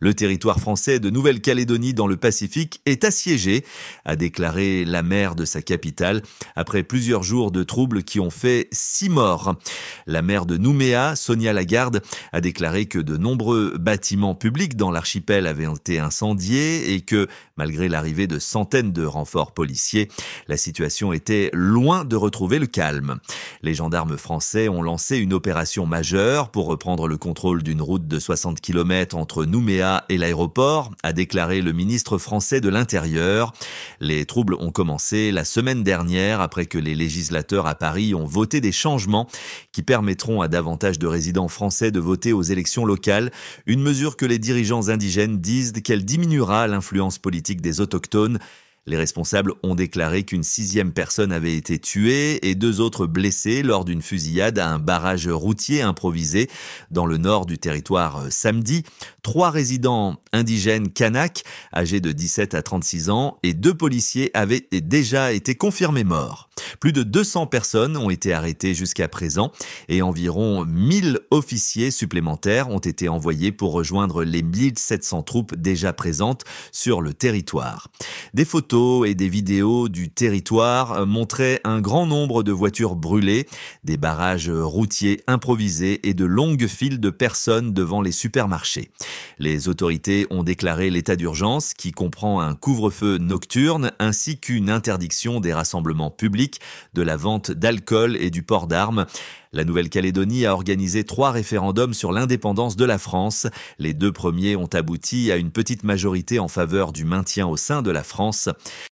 Le territoire français de Nouvelle-Calédonie dans le Pacifique est assiégé, a déclaré la maire de sa capitale, après plusieurs jours de troubles qui ont fait six morts. La maire de Nouméa, Sonia Lagarde, a déclaré que de nombreux bâtiments publics dans l'archipel avaient été incendiés et que, malgré l'arrivée de centaines de renforts policiers, la situation était loin de retrouver le calme. Les gendarmes français ont lancé une opération majeure pour reprendre le contrôle d'une route de 60 km entre Nouméa et l'aéroport, a déclaré le ministre français de l'Intérieur. Les troubles ont commencé la semaine dernière après que les législateurs à Paris ont voté des changements qui permettront à davantage de résidents français de voter aux élections locales, une mesure que les dirigeants indigènes disent qu'elle diminuera l'influence politique des autochtones les responsables ont déclaré qu'une sixième personne avait été tuée et deux autres blessées lors d'une fusillade à un barrage routier improvisé dans le nord du territoire euh, samedi. Trois résidents indigènes kanak, âgés de 17 à 36 ans, et deux policiers avaient déjà été confirmés morts. Plus de 200 personnes ont été arrêtées jusqu'à présent et environ 1000 officiers supplémentaires ont été envoyés pour rejoindre les 1700 troupes déjà présentes sur le territoire. Des photos et des vidéos du territoire montraient un grand nombre de voitures brûlées, des barrages routiers improvisés et de longues files de personnes devant les supermarchés. Les autorités ont déclaré l'état d'urgence qui comprend un couvre-feu nocturne ainsi qu'une interdiction des rassemblements publics de la vente d'alcool et du port d'armes. La Nouvelle-Calédonie a organisé trois référendums sur l'indépendance de la France. Les deux premiers ont abouti à une petite majorité en faveur du maintien au sein de la France.